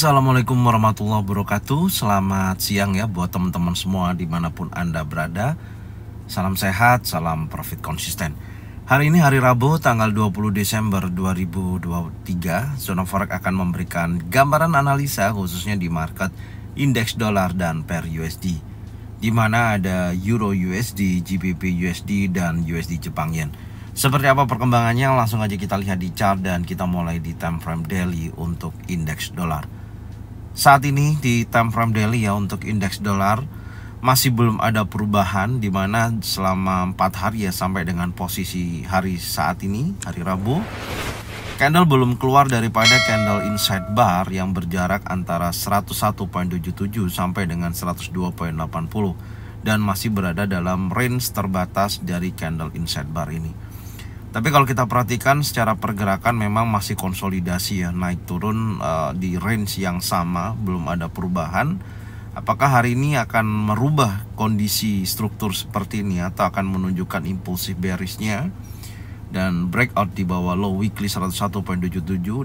Assalamualaikum warahmatullahi wabarakatuh Selamat siang ya buat teman-teman semua dimanapun Anda berada Salam sehat, salam profit konsisten Hari ini hari Rabu tanggal 20 Desember 2023 Zona Forex akan memberikan gambaran analisa khususnya di market indeks dolar dan per USD di mana ada Euro USD, GBP USD, dan USD Jepang Yen seperti apa perkembangannya langsung aja kita lihat di chart dan kita mulai di time frame daily untuk indeks dolar saat ini di time frame daily ya untuk indeks dolar masih belum ada perubahan di mana selama empat hari ya sampai dengan posisi hari saat ini hari Rabu candle belum keluar daripada candle inside bar yang berjarak antara 101.77 sampai dengan 102.80 dan masih berada dalam range terbatas dari candle inside bar ini. Tapi kalau kita perhatikan secara pergerakan memang masih konsolidasi ya naik turun uh, di range yang sama belum ada perubahan. Apakah hari ini akan merubah kondisi struktur seperti ini atau akan menunjukkan impulsif bearishnya dan breakout di bawah low weekly 101.77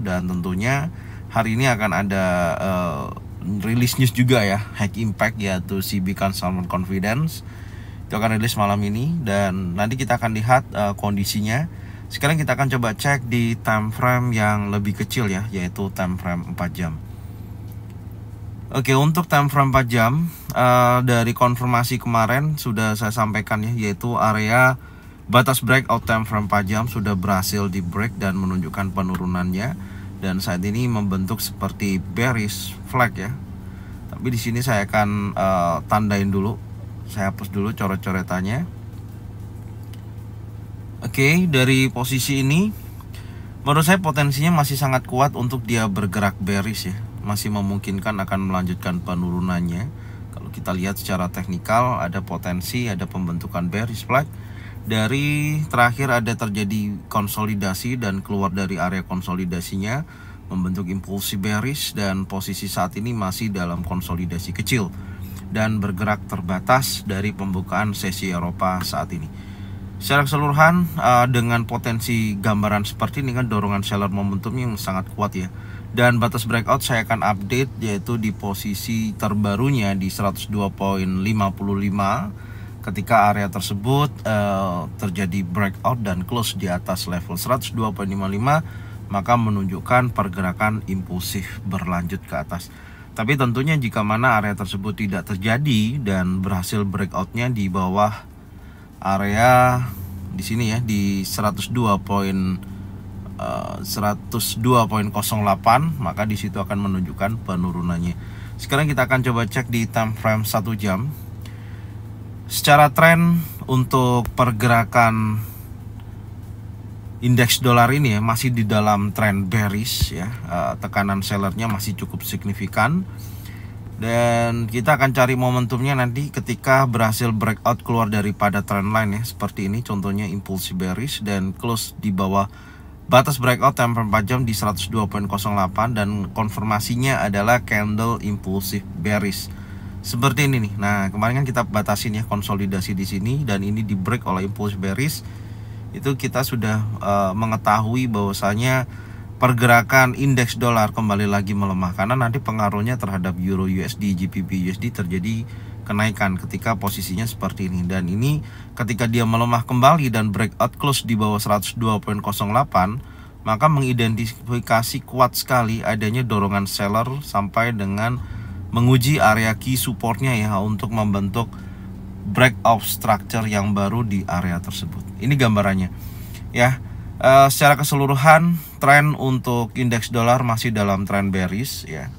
dan tentunya hari ini akan ada uh, eh, rilis news juga ya hack impact yaitu CB Consumer Confidence itu akan rilis malam ini dan nanti kita akan lihat uh, kondisinya sekarang kita akan coba cek di time frame yang lebih kecil ya yaitu time frame 4 jam Oke untuk time frame 4 jam uh, dari konfirmasi kemarin sudah saya sampaikan ya yaitu area batas breakout time frame 4 jam sudah berhasil di break dan menunjukkan penurunannya dan saat ini membentuk seperti bearish flag ya tapi di sini saya akan uh, tandain dulu saya hapus dulu coret-coretannya Oke dari posisi ini menurut saya potensinya masih sangat kuat untuk dia bergerak bearish ya masih memungkinkan akan melanjutkan penurunannya kalau kita lihat secara teknikal ada potensi ada pembentukan bearish flag dari terakhir ada terjadi konsolidasi dan keluar dari area konsolidasinya membentuk impulsi bearish dan posisi saat ini masih dalam konsolidasi kecil dan bergerak terbatas dari pembukaan sesi Eropa saat ini. Secara keseluruhan eh, dengan potensi gambaran seperti ini kan dorongan seller momentum yang sangat kuat ya. Dan batas breakout saya akan update yaitu di posisi terbarunya di 102.55 ketika area tersebut eh, terjadi breakout dan close di atas level 102.55 maka menunjukkan pergerakan impulsif berlanjut ke atas. Tapi tentunya jika mana area tersebut tidak terjadi dan berhasil breakoutnya di bawah area di sini ya di 102. Uh, 102.08 maka di situ akan menunjukkan penurunannya. Sekarang kita akan coba cek di time frame 1 jam. Secara tren untuk pergerakan indeks dolar ini ya masih di dalam trend bearish ya uh, tekanan sellernya masih cukup signifikan dan kita akan cari momentumnya nanti ketika berhasil breakout keluar daripada trendline ya seperti ini contohnya impulsi bearish dan close di bawah batas breakout time 4 jam di 102.08 dan konfirmasinya adalah candle impulsif bearish seperti ini nih nah kemarin kan kita batasin ya konsolidasi di sini dan ini di break oleh impulsif bearish itu kita sudah uh, mengetahui bahwasanya pergerakan indeks dolar kembali lagi melemah karena nanti pengaruhnya terhadap euro USD, GBP USD terjadi kenaikan ketika posisinya seperti ini dan ini ketika dia melemah kembali dan breakout close di bawah 102.08 maka mengidentifikasi kuat sekali adanya dorongan seller sampai dengan menguji area key supportnya ya untuk membentuk breakout structure yang baru di area tersebut. Ini gambarannya. Ya, uh, secara keseluruhan tren untuk indeks dolar masih dalam tren bearish ya.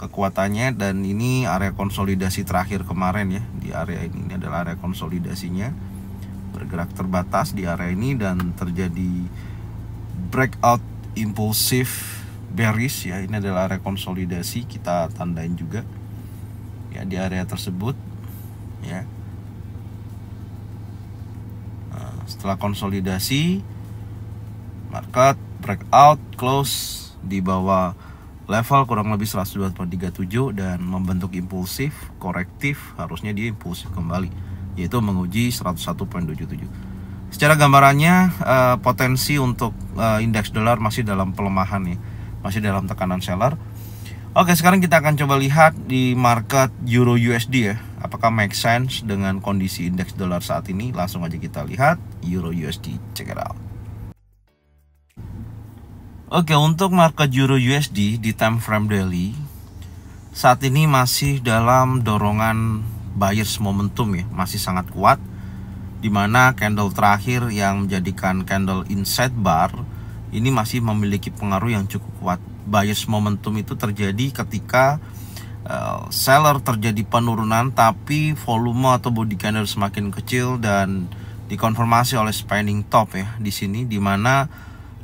Kekuatannya dan ini area konsolidasi terakhir kemarin ya di area ini. Ini adalah area konsolidasinya. Bergerak terbatas di area ini dan terjadi breakout impulsif bearish ya. Ini adalah area konsolidasi kita tandain juga ya di area tersebut ya setelah konsolidasi, market breakout close di bawah level kurang lebih 102.37 dan membentuk impulsif, korektif, harusnya dia impulsif kembali yaitu menguji 101.77. Secara gambarannya eh, potensi untuk eh, indeks dolar masih dalam pelemahan nih, ya, masih dalam tekanan seller. Oke, sekarang kita akan coba lihat di market euro USD ya. Apakah make sense dengan kondisi indeks dolar saat ini? Langsung aja kita lihat Euro USD. Check it out. Oke, untuk market Euro USD di time frame daily saat ini masih dalam dorongan buyers momentum ya, masih sangat kuat di mana candle terakhir yang menjadikan candle inside bar ini masih memiliki pengaruh yang cukup kuat. Bias momentum itu terjadi ketika Eh, seller terjadi penurunan tapi volume atau body candle semakin kecil dan dikonfirmasi oleh spending top ya di sini di mana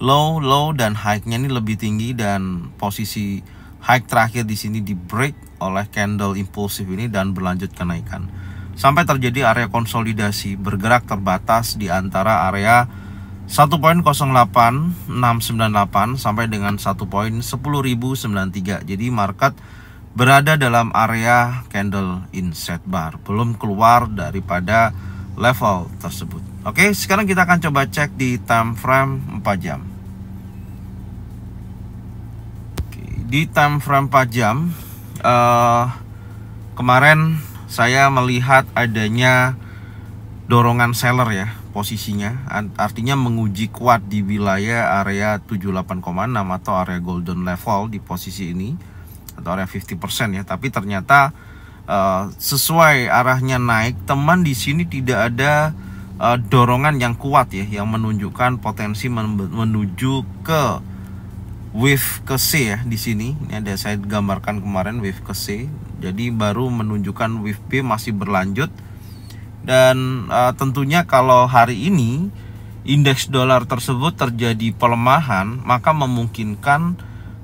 low low dan high-nya ini lebih tinggi dan posisi high terakhir di sini di break oleh candle impulsif ini dan berlanjut kenaikan sampai terjadi area konsolidasi bergerak terbatas di antara area 1.08698 sampai dengan 1.10093 jadi market berada dalam area candle inset bar, belum keluar daripada level tersebut. Oke, sekarang kita akan coba cek di time frame 4 jam. Oke, di time frame 4 jam, uh, kemarin saya melihat adanya dorongan seller ya posisinya artinya menguji kuat di wilayah area 78,6 atau area golden level di posisi ini atau area 50% ya tapi ternyata uh, sesuai arahnya naik teman di sini tidak ada uh, dorongan yang kuat ya yang menunjukkan potensi menuju ke wave ke C ya di sini ini ada saya gambarkan kemarin wave ke C jadi baru menunjukkan wave B masih berlanjut dan uh, tentunya kalau hari ini indeks dolar tersebut terjadi pelemahan maka memungkinkan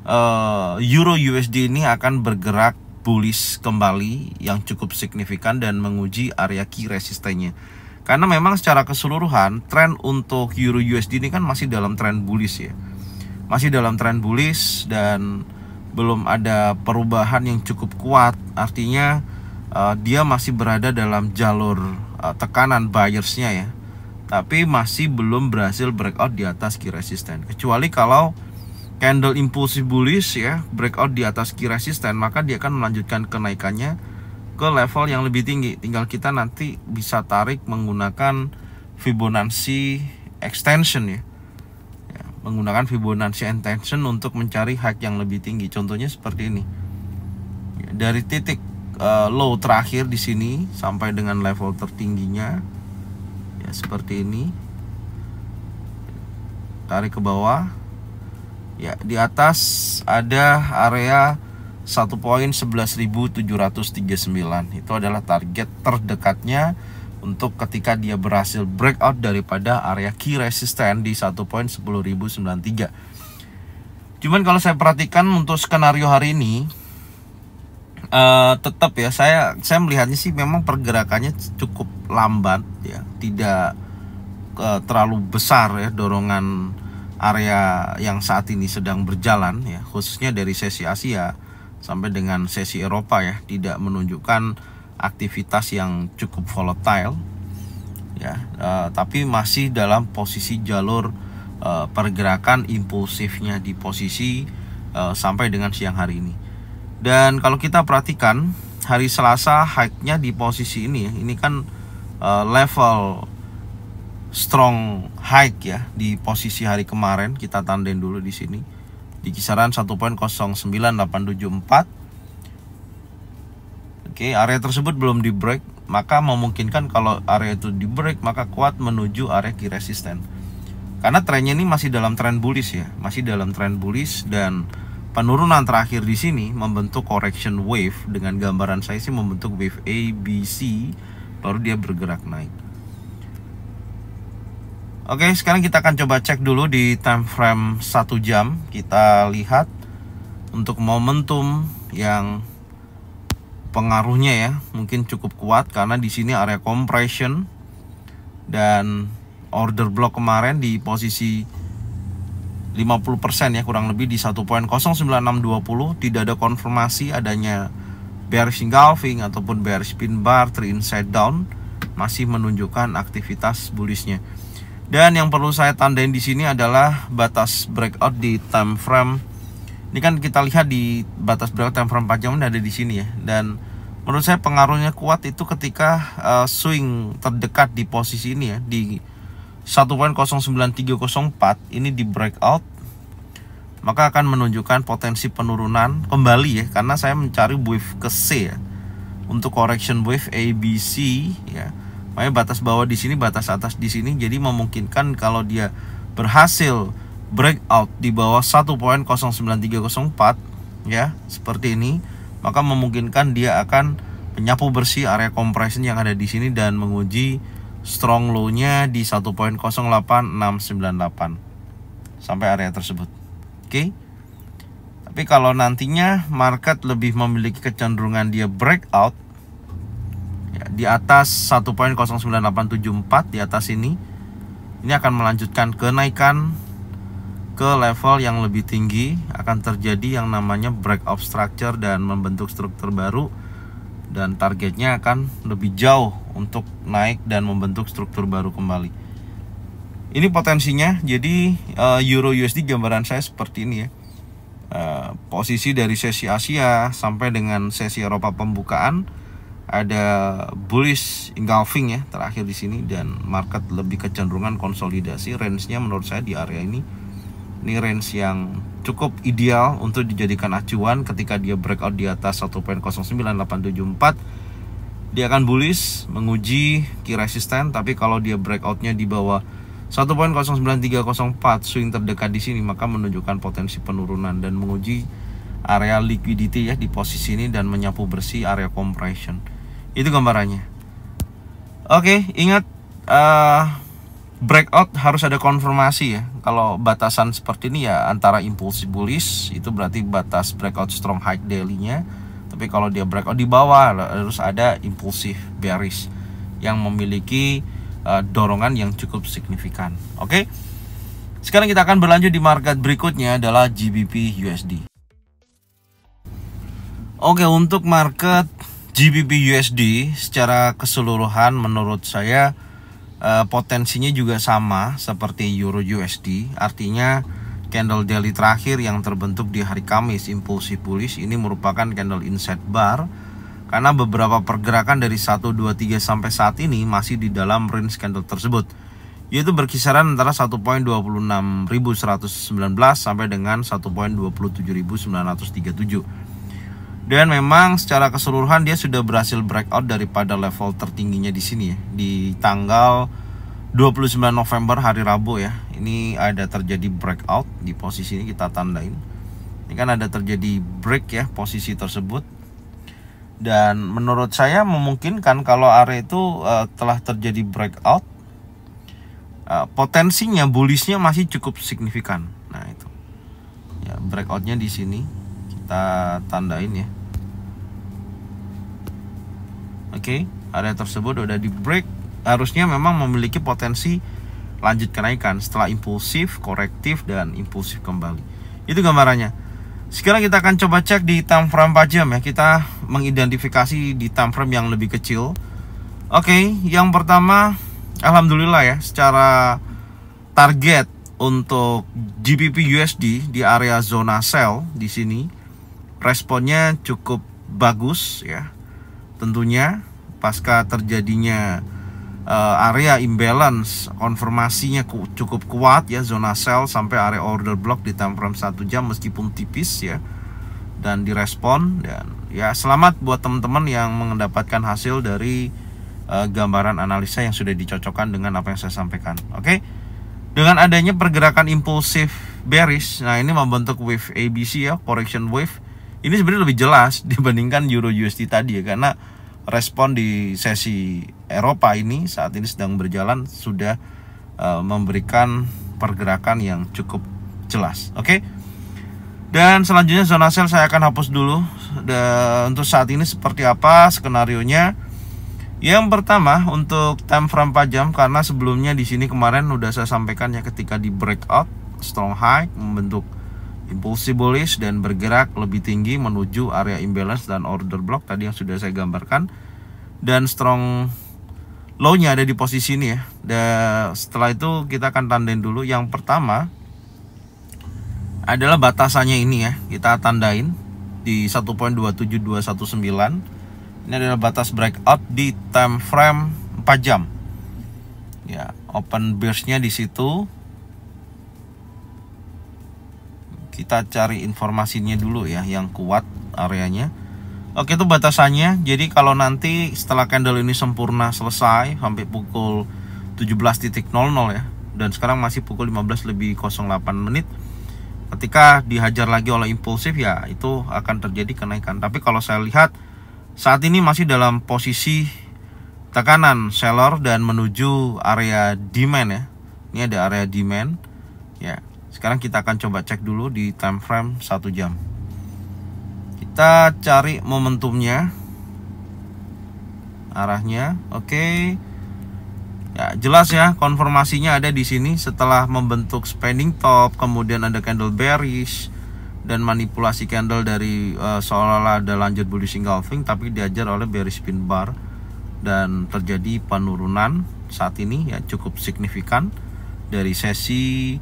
uh, euro USD ini akan bergerak bullish kembali yang cukup signifikan dan menguji area key resistennya. Karena memang secara keseluruhan tren untuk euro USD ini kan masih dalam tren bullish ya. Masih dalam tren bullish dan belum ada perubahan yang cukup kuat. Artinya uh, dia masih berada dalam jalur uh, tekanan buyersnya ya. Tapi masih belum berhasil breakout di atas key resisten. Kecuali kalau candle impulsif bullish ya breakout di atas key resistance maka dia akan melanjutkan kenaikannya ke level yang lebih tinggi tinggal kita nanti bisa tarik menggunakan Fibonacci extension ya, ya menggunakan Fibonacci extension untuk mencari hak yang lebih tinggi contohnya seperti ini ya, dari titik uh, low terakhir di sini sampai dengan level tertingginya ya seperti ini tarik ke bawah ya di atas ada area 1.11739 itu adalah target terdekatnya untuk ketika dia berhasil breakout daripada area key resistance di 1.10093 cuman kalau saya perhatikan untuk skenario hari ini uh, tetap ya saya saya melihatnya sih memang pergerakannya cukup lambat ya tidak uh, terlalu besar ya dorongan area yang saat ini sedang berjalan ya khususnya dari sesi Asia sampai dengan sesi Eropa ya tidak menunjukkan aktivitas yang cukup volatile ya uh, tapi masih dalam posisi jalur uh, pergerakan impulsifnya di posisi uh, sampai dengan siang hari ini dan kalau kita perhatikan hari Selasa high-nya di posisi ini ya, ini kan uh, level strong hike ya di posisi hari kemarin kita tanden dulu di sini di kisaran 1.09874 oke area tersebut belum di break maka memungkinkan kalau area itu di break maka kuat menuju area key resisten karena trennya ini masih dalam tren bullish ya masih dalam tren bullish dan penurunan terakhir di sini membentuk correction wave dengan gambaran saya sih membentuk wave ABC baru dia bergerak naik Oke, sekarang kita akan coba cek dulu di time frame 1 jam. Kita lihat untuk momentum yang pengaruhnya ya, mungkin cukup kuat karena di sini area compression dan order block kemarin di posisi 50% ya kurang lebih di 1.09620 tidak ada konfirmasi adanya bearish engulfing ataupun bearish pin bar three inside down masih menunjukkan aktivitas bullishnya. Dan yang perlu saya tandain di sini adalah batas breakout di time frame. Ini kan kita lihat di batas breakout time frame panjang ada di sini ya. Dan menurut saya pengaruhnya kuat itu ketika uh, swing terdekat di posisi ini ya di 1.09304 ini di breakout maka akan menunjukkan potensi penurunan kembali ya karena saya mencari wave ke C ya untuk correction wave ABC ya Makanya batas bawah di sini, batas atas di sini jadi memungkinkan kalau dia berhasil breakout di bawah 1.09304 ya, seperti ini, maka memungkinkan dia akan menyapu bersih area compression yang ada di sini dan menguji strong low-nya di 1.08698 sampai area tersebut. Oke. Okay? Tapi kalau nantinya market lebih memiliki kecenderungan dia breakout di atas 1.09874 di atas ini ini akan melanjutkan kenaikan ke level yang lebih tinggi akan terjadi yang namanya break of structure dan membentuk struktur baru dan targetnya akan lebih jauh untuk naik dan membentuk struktur baru kembali ini potensinya jadi eh, euro USD gambaran saya seperti ini ya eh, posisi dari sesi Asia sampai dengan sesi Eropa pembukaan ada bullish engulfing ya terakhir di sini dan market lebih kecenderungan konsolidasi range-nya menurut saya di area ini ini range yang cukup ideal untuk dijadikan acuan ketika dia breakout di atas 1.09874 dia akan bullish menguji key resistance tapi kalau dia breakoutnya di bawah 1.09304 swing terdekat di sini maka menunjukkan potensi penurunan dan menguji area liquidity ya di posisi ini dan menyapu bersih area compression itu gambarannya. Oke, ingat uh, breakout harus ada konfirmasi ya. Kalau batasan seperti ini ya antara impulsif bullish itu berarti batas breakout strong high daily-nya. Tapi kalau dia breakout di bawah harus ada impulsif bearish yang memiliki uh, dorongan yang cukup signifikan. Oke. Sekarang kita akan berlanjut di market berikutnya adalah GBP USD. Oke, untuk market GBP USD secara keseluruhan menurut saya eh, potensinya juga sama seperti Euro USD artinya candle daily terakhir yang terbentuk di hari Kamis impulsif bullish ini merupakan candle inside bar karena beberapa pergerakan dari 1, 2, 3 sampai saat ini masih di dalam range candle tersebut yaitu berkisaran antara 1.26119 sampai dengan 1.27937 dan memang secara keseluruhan dia sudah berhasil breakout daripada level tertingginya di sini ya di tanggal 29 November hari Rabu ya. Ini ada terjadi breakout di posisi ini kita tandain. Ini kan ada terjadi break ya posisi tersebut. Dan menurut saya memungkinkan kalau area e itu uh, telah terjadi breakout uh, potensinya bullishnya masih cukup signifikan. Nah, itu. Ya, breakoutnya di sini kita tandain ya oke okay, area tersebut udah di break harusnya memang memiliki potensi lanjut kenaikan setelah impulsif korektif dan impulsif kembali itu gambarannya sekarang kita akan coba cek di time frame jam ya kita mengidentifikasi di time frame yang lebih kecil oke okay, yang pertama alhamdulillah ya secara target untuk GBP USD di area zona sell di sini responnya cukup bagus ya tentunya pasca terjadinya uh, area imbalance konfirmasinya ku, cukup kuat ya zona sell sampai area order block di time frame satu jam meskipun tipis ya dan direspon dan ya selamat buat teman-teman yang mendapatkan hasil dari uh, gambaran analisa yang sudah dicocokkan dengan apa yang saya sampaikan oke okay? dengan adanya pergerakan impulsif bearish nah ini membentuk wave ABC ya correction wave ini sebenarnya lebih jelas dibandingkan Euro USD tadi ya karena respon di sesi Eropa ini saat ini sedang berjalan sudah uh, memberikan pergerakan yang cukup jelas. Oke. Okay? Dan selanjutnya zona sell saya akan hapus dulu. Dan untuk saat ini seperti apa skenario nya? Yang pertama untuk time frame 4 jam, karena sebelumnya di sini kemarin udah saya sampaikan ya ketika di breakout strong high membentuk impulsif bullish dan bergerak lebih tinggi menuju area imbalance dan order block tadi yang sudah saya gambarkan dan strong low-nya ada di posisi ini ya. Dan setelah itu kita akan tandain dulu yang pertama adalah batasannya ini ya. Kita tandain di 1.27219. Ini adalah batas breakout di time frame 4 jam. Ya, open bears-nya di situ kita cari informasinya dulu ya yang kuat areanya Oke itu batasannya jadi kalau nanti setelah candle ini sempurna selesai sampai pukul 17.00 ya dan sekarang masih pukul 15 lebih 08 menit ketika dihajar lagi oleh impulsif ya itu akan terjadi kenaikan tapi kalau saya lihat saat ini masih dalam posisi tekanan seller dan menuju area demand ya ini ada area demand sekarang kita akan coba cek dulu di time frame 1 jam. Kita cari momentumnya. Arahnya. Oke. Okay. Ya, jelas ya konfirmasinya ada di sini setelah membentuk spending top, kemudian ada candle bearish dan manipulasi candle dari uh, seolah-olah ada lanjut bullish engulfing tapi diajar oleh bearish pin bar dan terjadi penurunan saat ini ya cukup signifikan dari sesi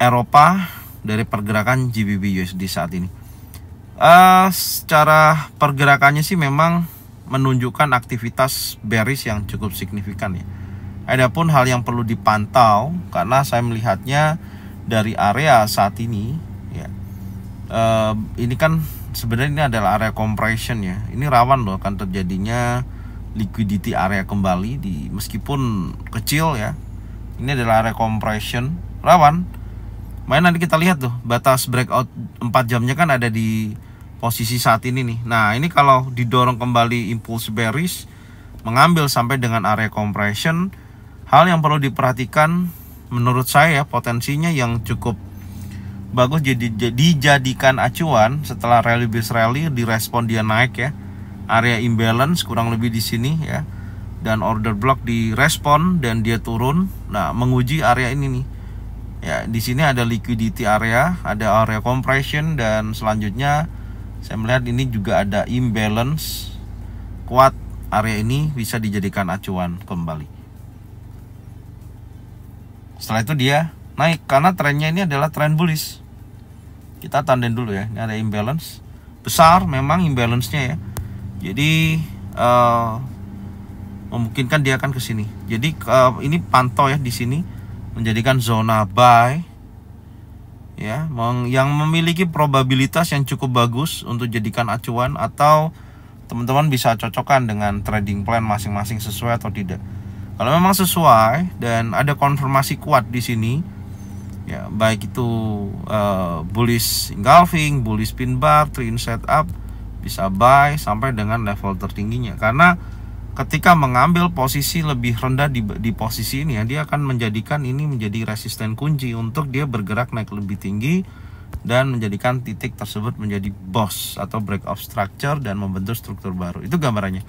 Eropa dari pergerakan GBP USD saat ini. Uh, secara pergerakannya sih memang menunjukkan aktivitas bearish yang cukup signifikan ya. Adapun hal yang perlu dipantau karena saya melihatnya dari area saat ini ya. Uh, ini kan sebenarnya ini adalah area compression ya. Ini rawan loh akan terjadinya liquidity area kembali di meskipun kecil ya. Ini adalah area compression rawan Main nanti kita lihat tuh batas breakout 4 jamnya kan ada di posisi saat ini nih. Nah, ini kalau didorong kembali impulse bearish mengambil sampai dengan area compression, hal yang perlu diperhatikan menurut saya ya, potensinya yang cukup bagus jadi dijadikan acuan setelah rally bis rally direspon dia naik ya. Area imbalance kurang lebih di sini ya. Dan order block direspon dan dia turun. Nah, menguji area ini nih di sini ada liquidity area, ada area compression dan selanjutnya saya melihat ini juga ada imbalance kuat area ini bisa dijadikan acuan kembali. Setelah itu dia naik karena trennya ini adalah tren bullish. Kita tandain dulu ya, ini ada imbalance besar memang imbalance-nya ya. Jadi uh, memungkinkan dia akan ke sini. Jadi uh, ini pantau ya di sini menjadikan zona buy ya yang memiliki probabilitas yang cukup bagus untuk jadikan acuan atau teman-teman bisa cocokkan dengan trading plan masing-masing sesuai atau tidak. Kalau memang sesuai dan ada konfirmasi kuat di sini ya baik itu uh, bullish engulfing, bullish pin bar, trend setup bisa buy sampai dengan level tertingginya karena ketika mengambil posisi lebih rendah di, di posisi ini ya dia akan menjadikan ini menjadi resisten kunci untuk dia bergerak naik lebih tinggi dan menjadikan titik tersebut menjadi boss atau break of structure dan membentuk struktur baru itu gambarannya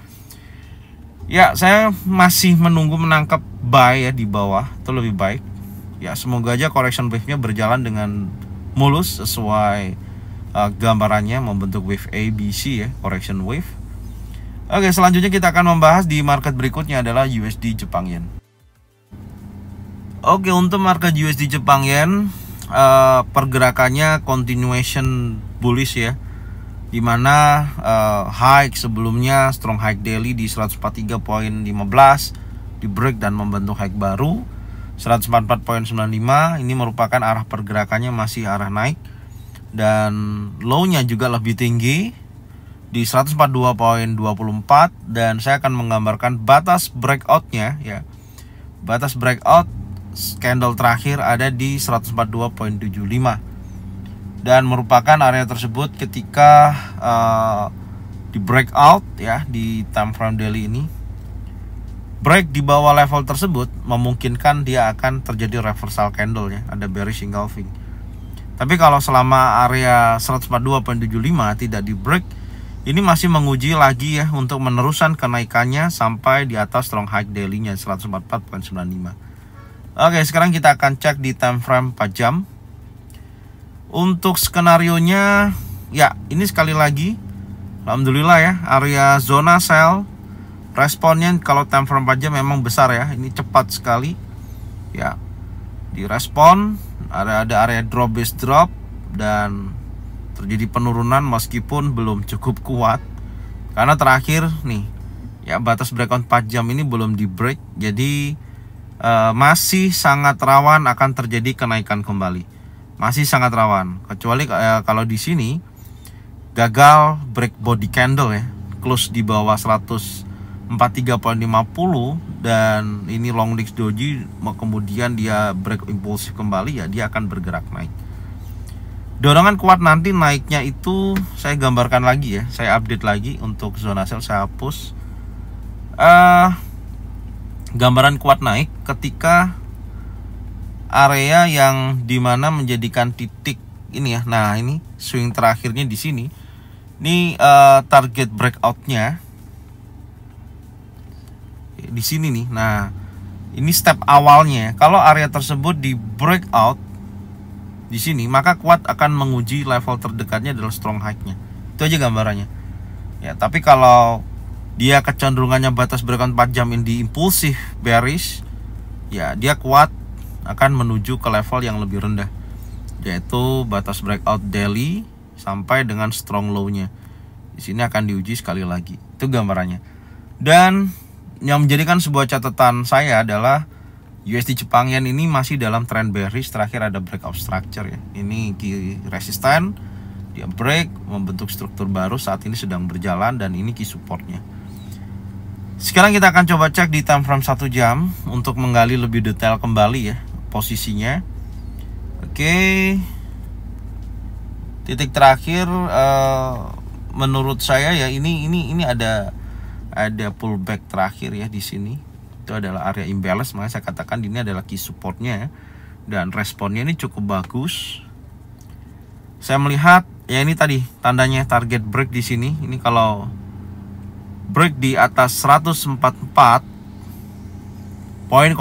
ya saya masih menunggu menangkap buy ya di bawah itu lebih baik ya semoga aja correction wave-nya berjalan dengan mulus sesuai uh, gambarannya membentuk wave ABC ya correction wave Oke, selanjutnya kita akan membahas di market berikutnya adalah USD Jepang Yen. Oke, untuk market USD Jepang Yen eh, pergerakannya continuation bullish ya. Dimana uh, eh, high sebelumnya strong high daily di 143.15 di break dan membentuk high baru 144.95 ini merupakan arah pergerakannya masih arah naik dan low-nya juga lebih tinggi di 142.24 dan saya akan menggambarkan batas breakoutnya ya batas breakout candle terakhir ada di 142.75 dan merupakan area tersebut ketika uh, di breakout ya di time frame daily ini break di bawah level tersebut memungkinkan dia akan terjadi reversal candle ya ada bearish engulfing tapi kalau selama area 142.75 tidak di break ini masih menguji lagi ya untuk meneruskan kenaikannya sampai di atas strong high daily-nya 144.95. Oke, sekarang kita akan cek di time frame 4 jam. Untuk skenarionya ya ini sekali lagi alhamdulillah ya area zona sell responnya kalau time frame 4 jam memang besar ya. Ini cepat sekali. Ya. Direspon ada ada area drop base drop dan terjadi penurunan meskipun belum cukup kuat karena terakhir nih ya batas breakout 4 jam ini belum di break jadi e, masih sangat rawan akan terjadi kenaikan kembali masih sangat rawan kecuali e, kalau di sini gagal break body candle ya close di bawah 100 43.50 dan ini long legs doji kemudian dia break impulsif kembali ya dia akan bergerak naik dorongan kuat nanti naiknya itu saya gambarkan lagi ya saya update lagi untuk zona sel saya hapus uh, gambaran kuat naik ketika area yang dimana menjadikan titik ini ya nah ini swing terakhirnya di sini ini uh, target breakoutnya di sini nih nah ini step awalnya ya. kalau area tersebut di breakout di sini, maka kuat akan menguji level terdekatnya adalah strong high-nya. Itu aja gambarannya. Ya, tapi kalau dia kecenderungannya batas berikan 4 jam ini impulsif bearish, ya dia kuat akan menuju ke level yang lebih rendah yaitu batas breakout daily sampai dengan strong low-nya. Di sini akan diuji sekali lagi. Itu gambarannya. Dan yang menjadikan sebuah catatan saya adalah USD Jepang Yen ini masih dalam trend bearish terakhir ada breakout structure ya ini di resisten dia break membentuk struktur baru saat ini sedang berjalan dan ini key supportnya sekarang kita akan coba cek di time frame 1 jam untuk menggali lebih detail kembali ya posisinya oke titik terakhir uh, menurut saya ya ini ini ini ada ada pullback terakhir ya di sini itu adalah area imbalance makanya saya katakan ini adalah key supportnya ya. dan responnya ini cukup bagus saya melihat ya ini tadi tandanya target break di sini ini kalau break di atas 144 poin 09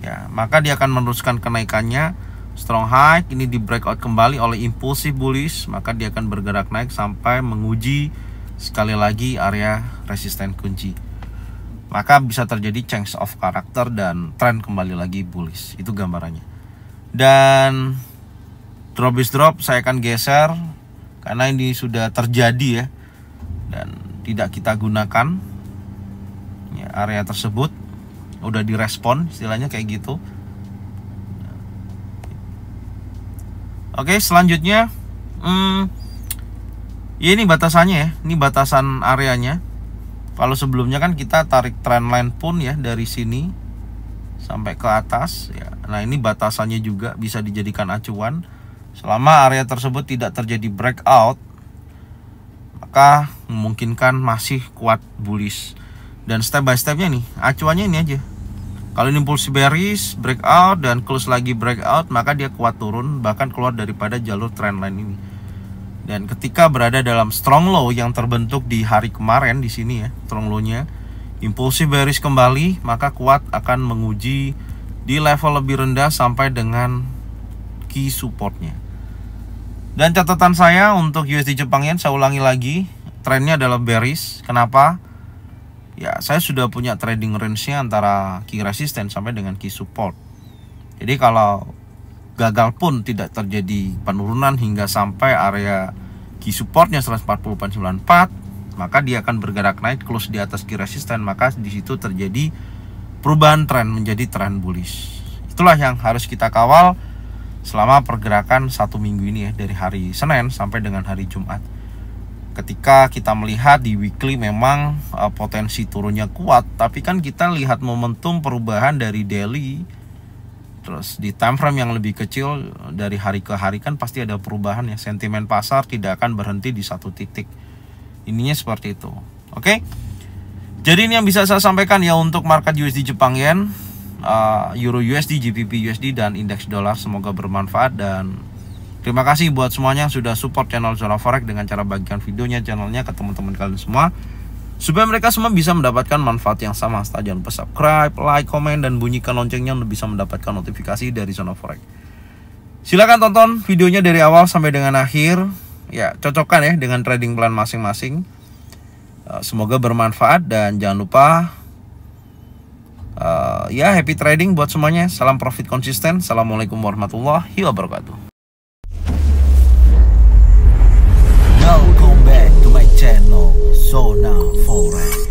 ya maka dia akan meneruskan kenaikannya strong high ini di breakout kembali oleh impulsif bullish maka dia akan bergerak naik sampai menguji sekali lagi area resisten kunci maka bisa terjadi change of character dan trend kembali lagi bullish. Itu gambarannya. Dan drop is drop saya akan geser karena ini sudah terjadi ya dan tidak kita gunakan ya, area tersebut udah direspon istilahnya kayak gitu. Oke, selanjutnya hmm, ya ini batasannya ya. Ini batasan areanya kalau sebelumnya kan kita tarik trendline pun ya dari sini sampai ke atas ya. Nah, ini batasannya juga bisa dijadikan acuan. Selama area tersebut tidak terjadi breakout, maka memungkinkan masih kuat bullish. Dan step by stepnya nih, acuannya ini aja. Kalau ini impulsi bearish, breakout dan close lagi breakout, maka dia kuat turun bahkan keluar daripada jalur trendline ini. Dan ketika berada dalam strong low yang terbentuk di hari kemarin di sini ya, strong low-nya impulsif bearish kembali, maka kuat akan menguji di level lebih rendah sampai dengan key supportnya. Dan catatan saya untuk USD Jepang Yen saya ulangi lagi, trennya adalah bearish. Kenapa? Ya, saya sudah punya trading range-nya antara key resistance sampai dengan key support. Jadi kalau gagal pun tidak terjadi penurunan hingga sampai area key supportnya 140.94 maka dia akan bergerak naik close di atas key resisten maka di situ terjadi perubahan tren menjadi tren bullish itulah yang harus kita kawal selama pergerakan satu minggu ini ya dari hari Senin sampai dengan hari Jumat ketika kita melihat di weekly memang eh, potensi turunnya kuat tapi kan kita lihat momentum perubahan dari daily Terus di time frame yang lebih kecil dari hari ke hari kan pasti ada perubahan ya. Sentimen pasar tidak akan berhenti di satu titik. Ininya seperti itu. Oke. Okay? Jadi ini yang bisa saya sampaikan ya untuk market USD Jepang Yen, eh, Euro USD, GBP USD dan indeks dolar. Semoga bermanfaat dan terima kasih buat semuanya yang sudah support channel Zona Forex dengan cara bagikan videonya channelnya ke teman-teman kalian semua supaya mereka semua bisa mendapatkan manfaat yang sama. jangan lupa subscribe, like, komen, dan bunyikan loncengnya untuk bisa mendapatkan notifikasi dari Zona Forex. Silahkan tonton videonya dari awal sampai dengan akhir. Ya, cocokkan ya dengan trading plan masing-masing. Eh, semoga bermanfaat dan jangan lupa uh, ya happy trading buat semuanya. Salam profit konsisten. Assalamualaikum warahmatullahi wabarakatuh. So now, forward.